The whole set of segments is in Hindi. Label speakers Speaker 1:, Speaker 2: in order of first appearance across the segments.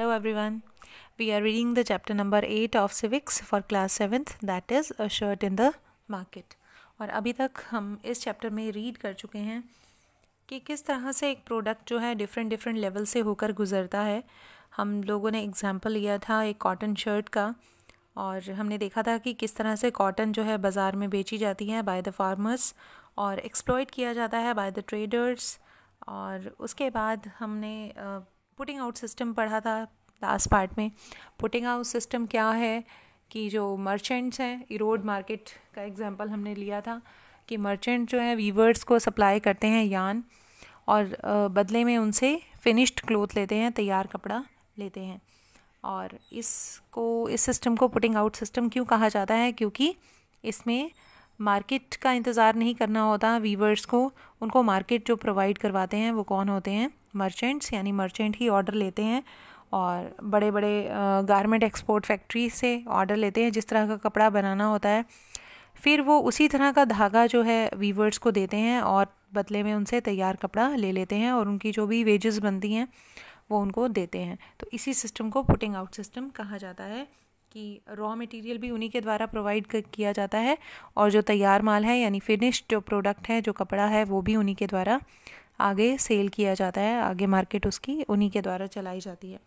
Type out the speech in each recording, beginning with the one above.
Speaker 1: Every everyone we are reading the chapter number eight of civics for class seventh that is a shirt in the market और अभी तक हम इस चैप्टर में रीड कर चुके हैं कि किस तरह से एक प्रोडक्ट जो है डिफरेंट डिफरेंट लेवल से होकर गुजरता है हम लोगों ने एग्जाम्पल लिया था एक कॉटन शर्ट का और हमने देखा था कि किस तरह से कॉटन जो है बाज़ार में बेची जाती है बाय द फार्मर्स और एक्सप्लॉयट किया जाता है बाय द ट्रेडर्स और उसके बाद हमने पुटिंग आउट सिस्टम पढ़ा था लास्ट पार्ट में पुटिंग आउट सिस्टम क्या है कि जो मर्चेंट्स हैं इरोड मार्केट का एग्जांपल हमने लिया था कि मर्चेंट जो हैं वीवर्स को सप्लाई करते हैं यान और बदले में उनसे फिनिश्ड क्लोथ लेते हैं तैयार कपड़ा लेते हैं और इसको इस सिस्टम को पुटिंग आउट सिस्टम क्यों कहा जाता है क्योंकि इसमें मार्केट का इंतज़ार नहीं करना होता वीवर्स को उनको मार्केट जो प्रोवाइड करवाते हैं वो कौन होते हैं मर्चेंट्स यानी मर्चेंट ही ऑर्डर लेते हैं और बड़े बड़े गारमेंट एक्सपोर्ट फैक्ट्री से ऑर्डर लेते हैं जिस तरह का कपड़ा बनाना होता है फिर वो उसी तरह का धागा जो है वीवर्स को देते हैं और बदले में उनसे तैयार कपड़ा ले लेते हैं और उनकी जो भी वेजेस बनती हैं वो उनको देते हैं तो इसी सिस्टम को पुटिंग आउट सिस्टम कहा जाता है कि रॉ मटेरियल भी उन्हीं के द्वारा प्रोवाइड किया जाता है और जो तैयार माल है यानी फिनिश्ड जो प्रोडक्ट है जो कपड़ा है वो भी उन्हीं के द्वारा आगे सेल किया जाता है आगे मार्केट उसकी उन्हीं के द्वारा चलाई जाती है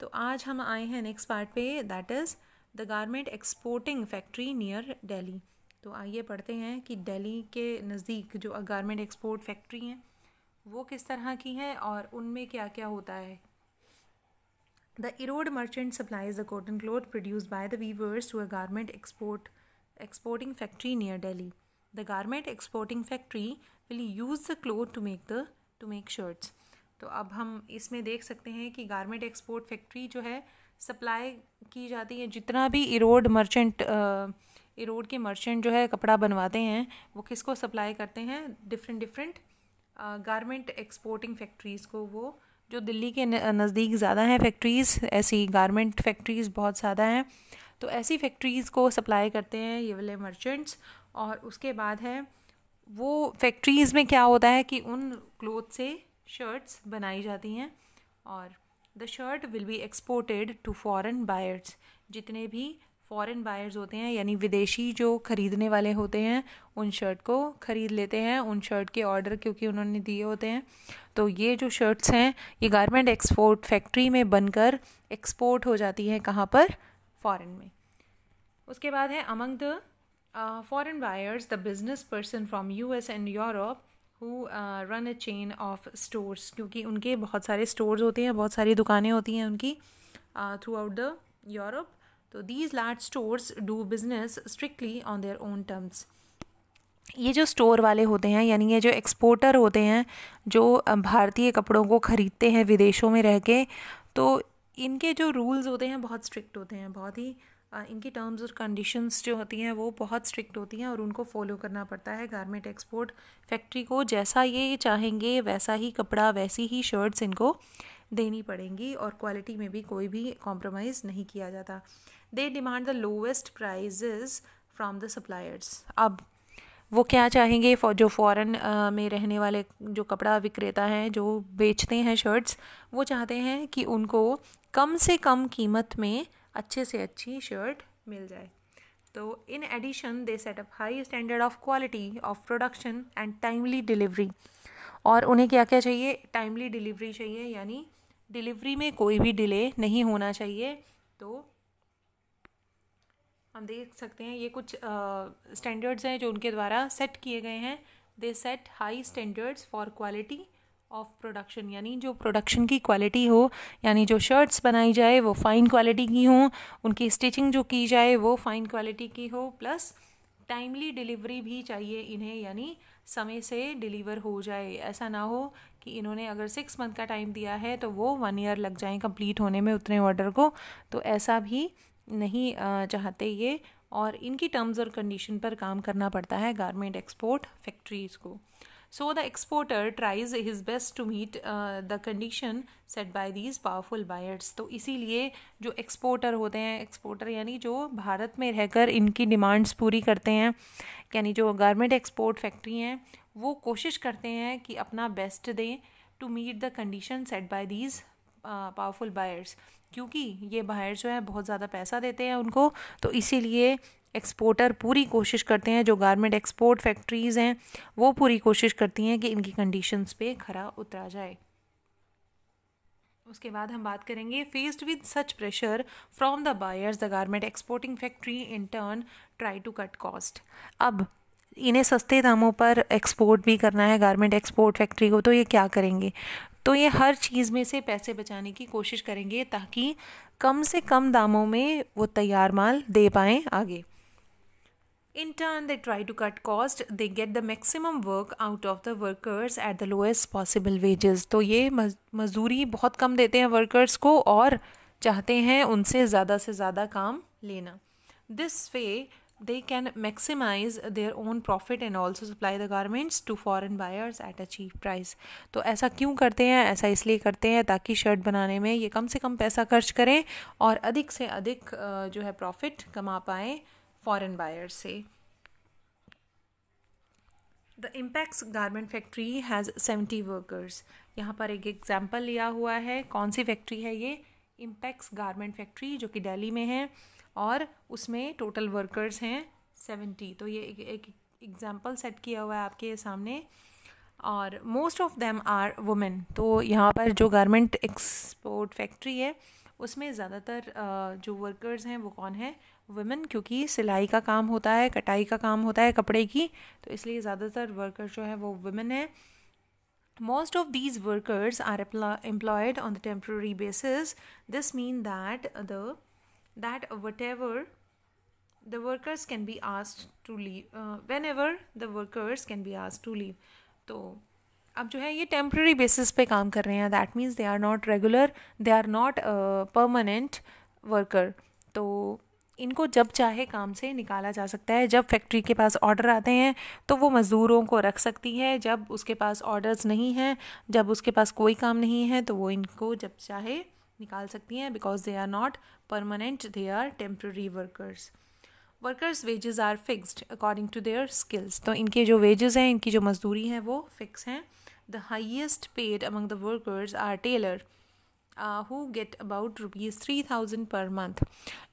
Speaker 1: तो आज हम आए हैं नेक्स्ट पार्ट पे that is the garment exporting factory near Delhi तो आइए पढ़ते हैं कि दिल्ली के नज़दीक जो गारमेंट एक्सपोर्ट फैक्ट्री हैं वो किस तरह की हैं और उनमें क्या क्या होता है the Erode merchant supplies the cotton cloth produce by the weavers to a garment export exporting factory near Delhi the garment exporting factory will use the cloth to make the to make shirts तो अब हम इसमें देख सकते हैं कि गारमेंट एक्सपोर्ट फैक्ट्री जो है सप्लाई की जाती है जितना भी इरोड मर्चेंट इरोड के मर्चेंट जो है कपड़ा बनवाते हैं वो किसको सप्लाई करते हैं different different garment exporting factories को वो जो दिल्ली के नज़दीक ज़्यादा हैं फैक्ट्रीज़ ऐसी गारमेंट फैक्ट्रीज़ बहुत ज़्यादा हैं तो ऐसी फैक्ट्रीज़ को सप्लाई करते हैं ये वाले मर्चेंट्स और उसके बाद है वो फैक्ट्रीज़ में क्या होता है कि उन क्लोथ से शर्ट्स बनाई जाती हैं और the shirt will be exported to foreign buyers जितने भी फॉरेन बायर्स होते हैं यानी विदेशी जो ख़रीदने वाले होते हैं उन शर्ट को ख़रीद लेते हैं उन शर्ट के ऑर्डर क्योंकि उन्होंने दिए होते हैं तो ये जो शर्ट्स हैं ये गारमेंट एक्सपोर्ट फैक्ट्री में बनकर एक्सपोर्ट हो जाती हैं कहाँ पर फॉरेन में उसके बाद है among the uh, foreign buyers, the business person from US and Europe who uh, run a chain of stores क्योंकि उनके बहुत सारे stores होते हैं बहुत सारी दुकानें होती हैं उनकी थ्रू आउट द यूरोप तो these large stores do business strictly on their own terms ये जो स्टोर वाले होते हैं यानी ये जो एक्सपोर्टर होते हैं जो uh, भारतीय कपड़ों को ख़रीदते हैं विदेशों में रह के तो इनके जो रूल्स होते हैं बहुत स्ट्रिक्ट होते हैं बहुत ही इनकी टर्म्स और कंडीशंस जो होती हैं वो बहुत स्ट्रिक्ट होती हैं और उनको फॉलो करना पड़ता है गारमेंट एक्सपोर्ट फैक्ट्री को जैसा ये चाहेंगे वैसा ही कपड़ा वैसी ही शर्ट्स इनको देनी पड़ेंगी और क्वालिटी में भी कोई भी कॉम्प्रोमाइज़ नहीं किया जाता they demand the lowest price from the suppliers अब वो क्या चाहेंगे फॉर जो फॉरेन में रहने वाले जो कपड़ा विक्रेता हैं जो बेचते हैं शर्ट्स वो चाहते हैं कि उनको कम से कम कीमत में अच्छे से अच्छी शर्ट मिल जाए तो in addition they set up high standard of quality of production and timely delivery और उन्हें क्या क्या चाहिए टाइमली डिलीवरी चाहिए यानी डिलीवरी में कोई भी डिले नहीं होना चाहिए तो हम देख सकते हैं ये कुछ स्टैंडर्ड्स हैं जो उनके द्वारा सेट किए गए हैं they set high standards for quality of production यानी जो प्रोडक्शन की क्वालिटी हो यानी जो शर्ट्स बनाई जाए वो फ़ाइन क्वालिटी की हों उनकी स्टिचिंग जो की जाए वो फ़ाइन क्वालिटी की हो प्लस टाइमली डिलीवरी भी चाहिए इन्हें यानी समय से डिलीवर हो जाए ऐसा ना हो कि इन्होंने अगर सिक्स मंथ का टाइम दिया है तो वो वन ईयर लग जाए कंप्लीट होने में उतने ऑर्डर को तो ऐसा भी नहीं चाहते ये और इनकी टर्म्स और कंडीशन पर काम करना पड़ता है गारमेंट एक्सपोर्ट फैक्ट्रीज़ को So the exporter tries his best to meet uh, the condition set by these powerful buyers. तो इसीलिए जो एक्सपोर्टर होते हैं एक्सपोर्टर यानी जो भारत में रहकर इनकी डिमांड्स पूरी करते हैं यानी जो गारमेंट एक्सपोर्ट फैक्ट्री हैं वो कोशिश करते हैं कि अपना बेस्ट दें to meet the condition set by these powerful buyers क्योंकि ये बायर्स जो है बहुत ज़्यादा पैसा देते हैं उनको तो इसीलिए एक्सपोर्टर पूरी कोशिश करते हैं जो गारमेंट एक्सपोर्ट फैक्ट्रीज़ हैं वो पूरी कोशिश करती हैं कि इनकी कंडीशंस पे खरा उतरा जाए उसके बाद हम बात करेंगे faced with such pressure from the buyers the garment exporting factory in turn try to cut cost अब इन्हें सस्ते दामों पर एक्सपोर्ट भी करना है गारमेंट एक्सपोर्ट फैक्ट्री को तो ये क्या करेंगे तो ये हर चीज़ में से पैसे बचाने की कोशिश करेंगे ताकि कम से कम दामों में वो तैयार माल दे पाएँ आगे In turn, they try to cut cost, they get the maximum work out of the workers at the lowest possible wages. तो ये मजदूरी बहुत कम देते हैं workers को और चाहते हैं उनसे ज़्यादा से ज़्यादा काम लेना This way, they can maximize their own profit and also supply the garments to foreign buyers at a cheap price तो ऐसा क्यों करते हैं ऐसा इसलिए करते हैं ताकि शर्ट बनाने में ये कम से कम पैसा खर्च करें और अधिक से अधिक जो है प्रॉफिट कमा पाएँ फॉरेन बायर से the Impex garment factory has seventy workers यहाँ पर एक एग्ज़ाम्पल लिया हुआ है कौन सी फैक्ट्री है ये इम्पैक्स गारमेंट फैक्ट्री जो कि दिल्ली में है और उसमें टोटल वर्कर्स हैं सेवेंटी तो ये एक एग्ज़ाम्पल सेट किया हुआ है आपके सामने और most of them are women तो यहाँ पर जो गारमेंट एक्सपोर्ट फैक्ट्री है उसमें ज़्यादातर जो वर्कर्स हैं वो कौन हैं वुमेन क्योंकि सिलाई का काम होता है कटाई का काम होता है कपड़े की तो इसलिए ज़्यादातर वर्कर जो हैं वो वुमेन हैं most of these workers are employed on the temporary basis this mean that the that whatever the workers can be asked to leave whenever the workers can be asked to leave तो अब जो है ये टेम्प्रेरी बेसिस पे काम कर रहे हैं that means they are not regular they are not permanent worker तो इनको जब चाहे काम से निकाला जा सकता है जब फैक्ट्री के पास ऑर्डर आते हैं तो वो मज़दूरों को रख सकती है जब उसके पास ऑर्डर्स नहीं हैं जब उसके पास कोई काम नहीं है तो वो इनको जब चाहे निकाल सकती हैं because they are not permanent they are temporary workers workers wages are fixed according to their skills तो इनके जो वेजेस हैं इनकी जो मजदूरी है वो फिक्स हैं The highest paid among the workers are tailor. Who get about rupees three thousand per month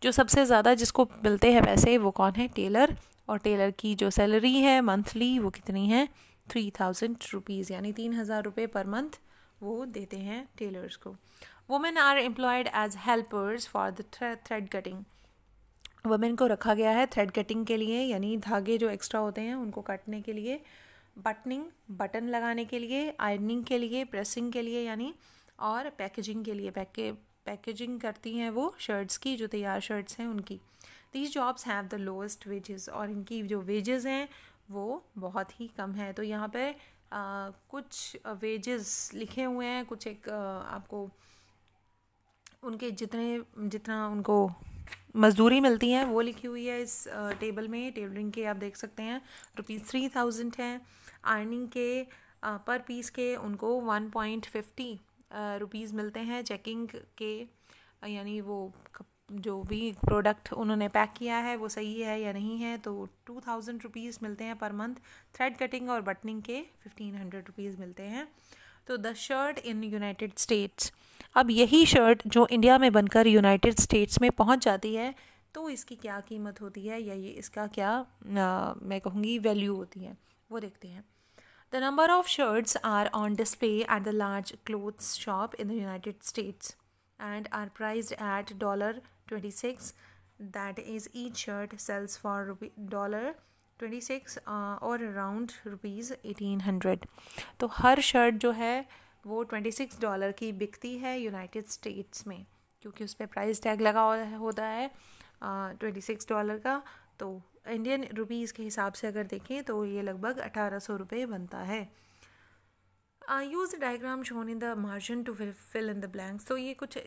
Speaker 1: जो सबसे ज़्यादा जिसको मिलते हैं पैसे वो कौन है टेलर और टेलर की जो सैलरी है मंथली वो कितनी है थ्री थाउजेंड रुपीज़ यानी तीन हज़ार रुपये पर मंथ वो देते हैं टेलर्स को women are employed as helpers for the thread cutting women को रखा गया है थ्रेड कटिंग के लिए यानी धागे जो एक्स्ट्रा होते हैं उनको काटने के लिए बटनिंग बटन लगाने के लिए आयरनिंग के लिए प्रेसिंग के लिए यानी और पैकेजिंग के लिए पैके पैकेजिंग करती हैं वो शर्ट्स की जो तैयार शर्ट्स हैं उनकी these jobs have the lowest wages और इनकी जो वेजेस हैं वो बहुत ही कम है तो यहाँ पर कुछ वेजेस लिखे हुए हैं कुछ एक आ, आपको उनके जितने जितना उनको मजदूरी मिलती है वो लिखी हुई है इस टेबल में टेबलिंग के आप देख सकते हैं रुपीज़ थ्री थाउजेंड है अर्निंग के पर uh, पीस के उनको वन पॉइंट फिफ्टी रुपीज़ मिलते हैं चेकिंग के uh, यानी वो जो भी प्रोडक्ट उन्होंने पैक किया है वो सही है या नहीं है तो टू थाउजेंड रुपीज़ मिलते हैं पर मंथ थ्रेड कटिंग और बटनिंग के फिफ्टीन हंड्रेड रुपीज़ मिलते हैं तो the shirt in United States अब यही शर्ट जो इंडिया में बनकर यूनाइटेड स्टेट्स में पहुंच जाती है तो इसकी क्या कीमत होती है या ये इसका क्या आ, uh, मैं कहूँगी वैल्यू होती है वो देखते हैं The number of shirts are on display at the large clothes shop in the United States and are priced at $26. That is, each shirt sells for $26 uh, और अराउंड रुपीज़ एटीन हंड्रेड तो हर शर्ट twenty-six dollar's वो ट्वेंटी सिक्स डॉलर की बिकती है यूनाइटेड स्टेट्स में क्योंकि उस पर प्राइस टैग लगा होता है ट्वेंटी सिक्स डॉलर का तो इंडियन रुपीज़ के हिसाब से अगर देखें तो ये लगभग अठारह सौ रुपये बनता है I use diagram shown in the margin to fill in the blanks तो ये कुछ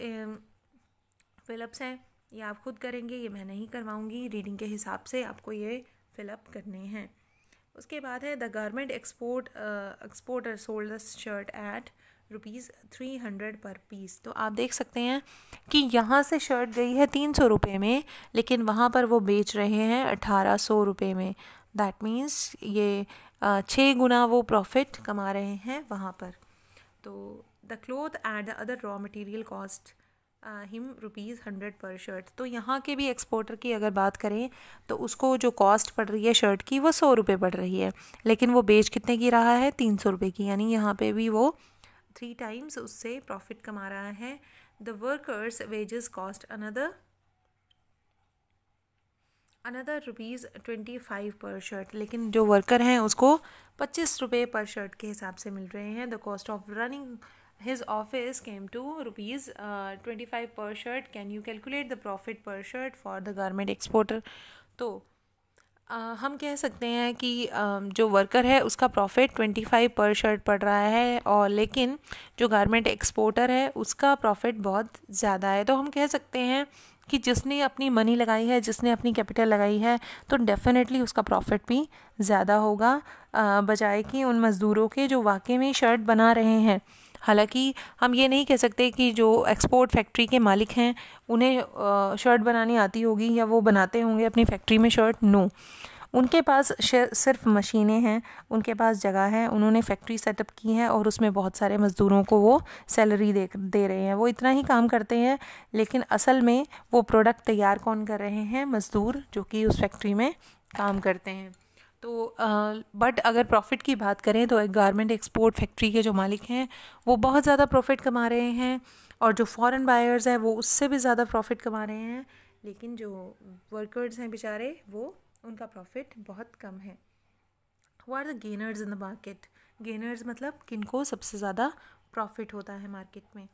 Speaker 1: फिलअप्स हैं ये आप खुद करेंगे ये मैं नहीं करवाऊँगी रीडिंग के हिसाब से आपको ये फिलअप करने हैं उसके बाद है the garment export exporter sold the shirt at rupees three hundred per piece तो आप देख सकते हैं कि यहाँ से शर्ट गई है तीन सौ रुपये में लेकिन वहाँ पर वो बेच रहे हैं अठारह सौ रुपये में दैट मीन्स ये छः गुना वो प्रॉफिट कमा रहे हैं वहाँ पर तो the cloth and the other raw material cost him rupees hundred per shirt तो यहाँ के भी एक्सपोर्टर की अगर बात करें तो उसको जो कॉस्ट पड़ रही है शर्ट की वो सौ रुपये पड़ रही है लेकिन वो बेच कितने की रहा है तीन सौ रुपये की यानी यहाँ पे भी वो थ्री टाइम्स उससे प्रॉफिट कमा रहा है the workers wages cost another another rupees twenty five per shirt लेकिन जो वर्कर हैं उसको पच्चीस रुपये पर शर्ट के हिसाब से मिल रहे हैं the cost of running his office came to rupees twenty five per shirt can you calculate the profit per shirt for the garment exporter तो हम कह सकते हैं कि जो वर्कर है उसका profit twenty five per shirt पड़ रहा है और लेकिन जो गारमेंट एक्सपोर्टर है उसका प्रॉफिट बहुत ज़्यादा है तो हम कह सकते हैं कि जिसने अपनी मनी लगाई है जिसने अपनी कैपिटल लगाई है तो डेफ़िनेटली उसका प्रॉफिट भी ज़्यादा होगा बजाय कि उन मज़दूरों के जो वाकई में शर्ट बना रहे हैं हालांकि हम ये नहीं कह सकते कि जो एक्सपोर्ट फैक्ट्री के मालिक हैं उन्हें शर्ट बनानी आती होगी या वो बनाते होंगे अपनी फैक्ट्री में शर्ट नो उनके पास सिर्फ मशीनें हैं उनके पास जगह है उन्होंने फैक्ट्री सेटअप की है और उसमें बहुत सारे मज़दूरों को वो सैलरी दे दे रहे हैं वो इतना ही काम करते हैं लेकिन असल में वो प्रोडक्ट तैयार कौन कर रहे हैं मज़दूर जो कि उस फैक्ट्री में काम करते हैं तो बट अगर प्रॉफिट की बात करें तो एक गारमेंट एक्सपोर्ट फैक्ट्री के जो मालिक हैं वो बहुत ज़्यादा प्रॉफिट कमा रहे हैं और जो फॉरेन बायर्स हैं वो उससे भी ज़्यादा प्रॉफिट कमा रहे हैं लेकिन जो वर्कर्स हैं बेचारे वो उनका प्रॉफिट बहुत कम है who are the gainers in the market gainers मतलब किनको सबसे ज़्यादा प्रॉफिट होता है मार्केट में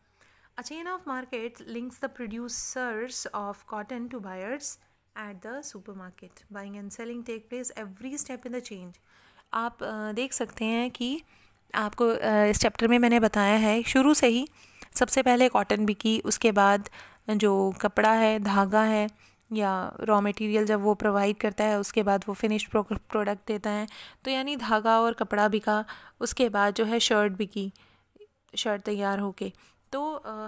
Speaker 1: a chain of market links the producers of cotton to buyers at the supermarket buying and selling take place every step in the change आप देख सकते हैं कि आपको इस चैप्टर में मैंने बताया है शुरू से ही सबसे पहले कॉटन बिकी उसके बाद जो कपड़ा है धागा है या रॉ मटेरियल जब वो प्रोवाइड करता है उसके बाद वो फिनिश्ड प्रोडक्ट देता है तो यानी धागा और कपड़ा बिका उसके बाद जो है शर्ट बिकी शर्ट तैयार होके तो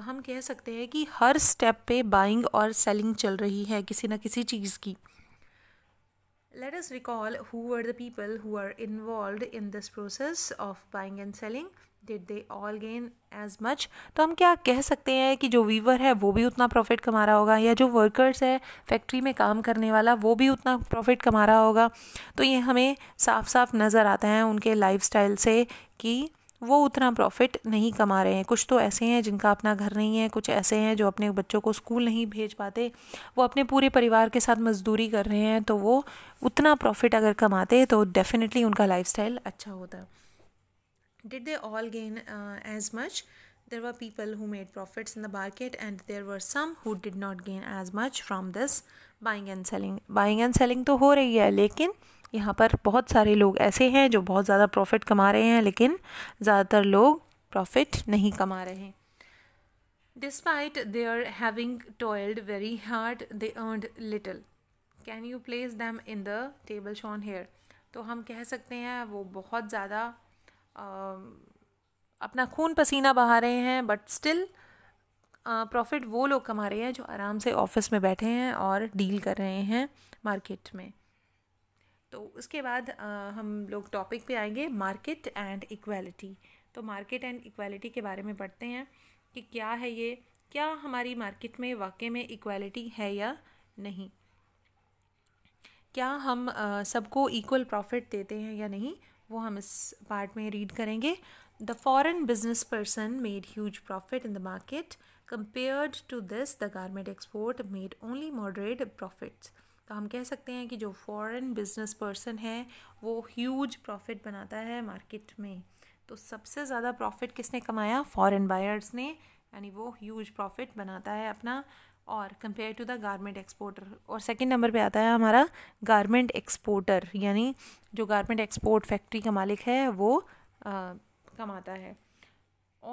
Speaker 1: हम कह सकते हैं कि हर स्टेप पे बाइंग और सेलिंग चल रही है किसी ना किसी चीज़ की let us recall who are the people who are involve in this process of buying and selling did they all gain as much तो हम क्या कह सकते हैं कि जो वीवर है वो भी उतना प्रॉफिट कमा रहा होगा या जो वर्कर्स है फैक्ट्री में काम करने वाला वो भी उतना प्रॉफिट कमा रहा होगा तो ये हमें साफ साफ नज़र आता है उनके लाइफ स्टाइल से कि वो उतना प्रॉफिट नहीं कमा रहे हैं कुछ तो ऐसे हैं जिनका अपना घर नहीं है कुछ ऐसे हैं जो अपने बच्चों को स्कूल नहीं भेज पाते वो अपने पूरे परिवार के साथ मजदूरी कर रहे हैं तो वो उतना प्रॉफिट अगर कमाते तो डेफिनेटली उनका लाइफ अच्छा होता did they all gain as much there were people who made profits in the market and there were some who did not gain as much from this buying and selling buying and selling तो हो रही है लेकिन यहाँ पर बहुत सारे लोग ऐसे हैं जो बहुत ज़्यादा प्रॉफिट कमा रहे हैं लेकिन ज़्यादातर लोग प्रॉफिट नहीं कमा रहे हैं despite they are having toiled very hard they earned little can you place them in the table shown here तो हम कह सकते हैं वो बहुत ज़्यादा अपना खून पसीना बहा रहे हैं बट स्टिल प्रॉफिट वो लोग कमा रहे हैं जो आराम से ऑफिस में बैठे हैं और डील कर रहे हैं मार्केट में तो उसके बाद आ, हम लोग टॉपिक पे आएंगे मार्केट एंड इक्वालिटी तो मार्केट एंड इक्वालिटी के बारे में पढ़ते हैं कि क्या है ये क्या हमारी मार्केट में वाकई में इक्वालिटी है या नहीं क्या हम सबको इक्वल प्रॉफिट देते हैं या नहीं वो हम इस पार्ट में रीड करेंगे The foreign business person made huge profit in the market. Compared to this, the garment export made only moderate profits. तो हम कह सकते हैं कि जो फॉरेन बिजनेस पर्सन है वो ह्यूज प्रॉफिट बनाता है मार्केट में तो सबसे ज़्यादा प्रॉफिट किसने कमाया फॉरेन बायर्स ने यानी वो ह्यूज प्रॉफिट बनाता है अपना और compare to the garment exporter और सेकंड नंबर पे आता है हमारा गारमेंट एक्सपोर्टर यानी जो गारमेंट एक्सपोर्ट फैक्ट्री का मालिक है वो कमाता है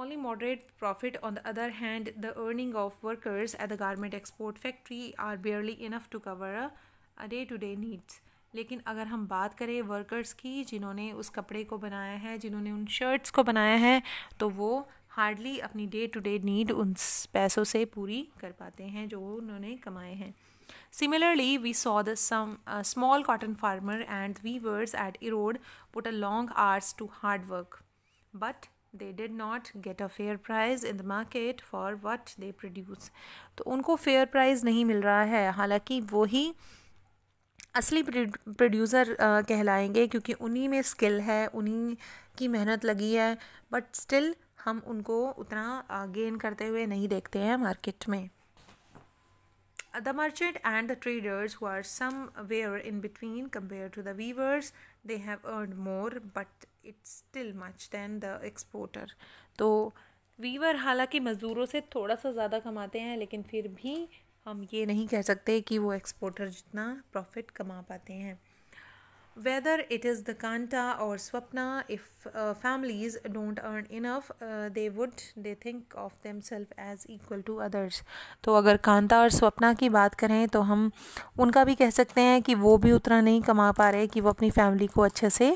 Speaker 1: only moderate profit on the other hand the earning of workers at the garment export factory are barely enough to cover a day to day needs लेकिन अगर हम बात करें वर्कर्स की जिन्होंने उस कपड़े को बनाया है जिन्होंने उन शर्ट्स को बनाया है तो वो हार्डली अपनी डे टू डे नीड उन पैसों से पूरी कर पाते हैं जो उन्होंने कमाए हैं similarly we saw the some small cotton farmer and we were at Erode put a long hours to hard work but they did not get a fair price in the market for what they produce तो उनको फेयर प्राइज़ नहीं मिल रहा है हालांकि वही असली प्रोड्यूसर कहलाएंगे क्योंकि उन्हीं में स्किल है उन्हीं की मेहनत लगी है बट स्टिल हम उनको उतना गेन करते हुए नहीं देखते हैं मार्केट में the merchant and the traders who are somewhere in between compare to the weavers they have earned more but it's still much than the exporter तो वीवर हालांकि मज़दूरों से थोड़ा सा ज़्यादा कमाते हैं लेकिन फिर भी हम ये नहीं कह सकते कि वो एक्सपोर्टर जितना प्रॉफिट कमा पाते हैं whether it is the kanta or swapna if uh, families don't earn enough uh, they would they think of themselves as equal to others तो अगर कांता और स्वप्ना की बात करें तो हम उनका भी कह सकते हैं कि वो भी उतना नहीं कमा पा रहे कि वो अपनी फैमिली को अच्छे से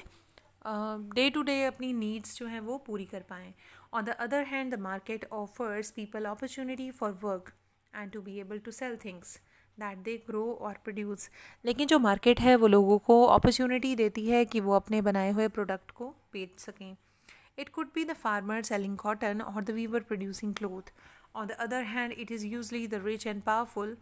Speaker 1: डे टू डे अपनी नीड्स जो हैं वो पूरी कर पाएँ on the other hand the market offers people opportunity for work and to be able to sell things that they grow और प्रोड्यूस लेकिन जो मार्केट है वो लोगों को अपॉर्चुनिटी देती है कि वो अपने बनाए हुए प्रोडक्ट को बेच सकें it could be the farmer selling cotton और the weaver producing cloth on the other hand it is usually the rich and powerful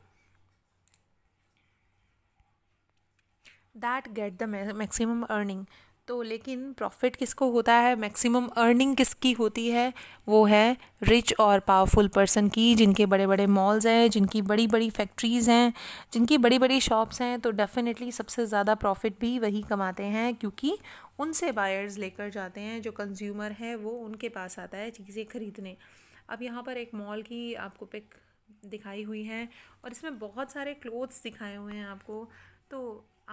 Speaker 1: that get the maximum earning तो लेकिन प्रॉफिट किसको होता है मैक्सिमम अर्निंग किसकी होती है वो है रिच और पावरफुल पर्सन की जिनके बड़े बड़े मॉल्स हैं जिनकी बड़ी बड़ी फैक्ट्रीज़ हैं जिनकी बड़ी बड़ी शॉप्स हैं तो डेफ़िनेटली सबसे ज़्यादा प्रॉफिट भी वही कमाते हैं क्योंकि उनसे बायर्स लेकर जाते हैं जो कंज्यूमर है वो उनके पास आता है चीज़ें ख़रीदने अब यहाँ पर एक मॉल की आपको पिक दिखाई हुई है और इसमें बहुत सारे क्लोथ्स दिखाए हुए हैं आपको तो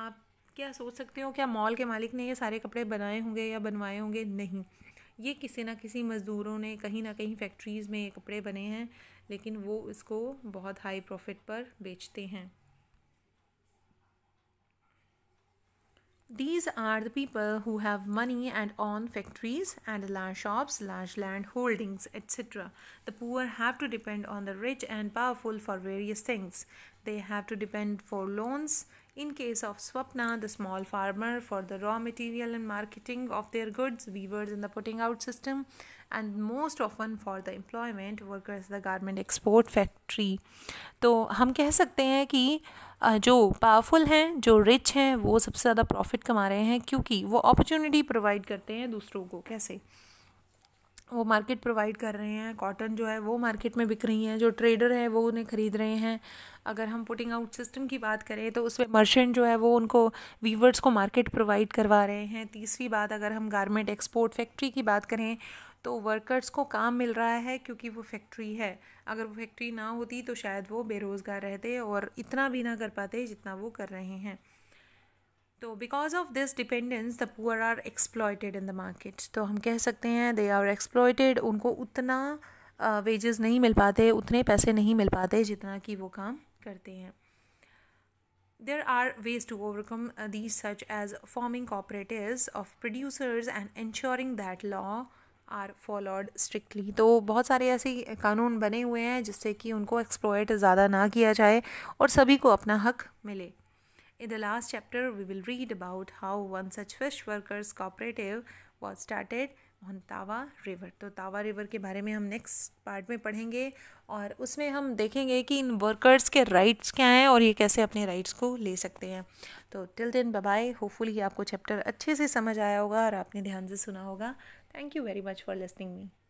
Speaker 1: आप क्या सोच सकते हो क्या मॉल के मालिक ने ये सारे कपड़े बनाए होंगे या बनवाए होंगे नहीं ये किसी ना किसी मज़दूरों ने कहीं ना कहीं फैक्ट्रीज़ में ये कपड़े बने हैं लेकिन वो इसको बहुत हाई प्रॉफिट पर बेचते हैं these are the people who have money and on factories and large shops large land holdings etcetera the poor have to depend on the rich and powerful for various things they have to depend for loans In case of Swapna, the small farmer, for the raw material and marketing of their goods, weavers in the putting out system, and most often for the employment, workers the garment export factory. तो हम कह सकते हैं कि जो पावरफुल हैं जो रिच हैं वो सबसे ज़्यादा प्रॉफिट कमा रहे हैं क्योंकि वो अपॉर्चुनिटी प्रोवाइड करते हैं दूसरों को कैसे वो मार्केट प्रोवाइड कर रहे हैं कॉटन जो है वो मार्केट में बिक रही हैं जो ट्रेडर है वो उन्हें ख़रीद रहे हैं अगर हम पुटिंग आउट सिस्टम की बात करें तो उसमें मर्चेंट जो है वो उनको वीवर्स को मार्केट प्रोवाइड करवा रहे हैं तीसरी बात अगर हम गारमेंट एक्सपोर्ट फैक्ट्री की बात करें तो वर्कर्स को काम मिल रहा है क्योंकि वो फैक्ट्री है अगर वो फैक्ट्री ना होती तो शायद वो बेरोज़गार रहते और इतना भी ना कर पाते जितना वो कर रहे हैं तो because of this dependence the poor are exploited in the market तो हम कह सकते हैं दे आर एक्सप्लॉयटेड उनको उतना वेजेस नहीं मिल पाते उतने पैसे नहीं मिल पाते जितना कि वो काम करते हैं there are ways to overcome these such as forming cooperative of producers and ensuring that law are followed strictly तो बहुत सारे ऐसे कानून बने हुए हैं जिससे कि उनको एक्सप्लॉयट ज़्यादा ना किया जाए और सभी को अपना हक मिले In the last chapter, we will read about how one such fish workers cooperative was started on Tawa river तो तावा रिवर के बारे में हम नेक्स्ट पार्ट में पढ़ेंगे और उसमें हम देखेंगे कि इन वर्कर्स के राइट्स क्या हैं और ये कैसे अपने राइट्स को ले सकते हैं तो टिल देन बाय होपफुली आपको चैप्टर अच्छे से समझ आया होगा और आपने ध्यान से सुना होगा thank you very much for listening me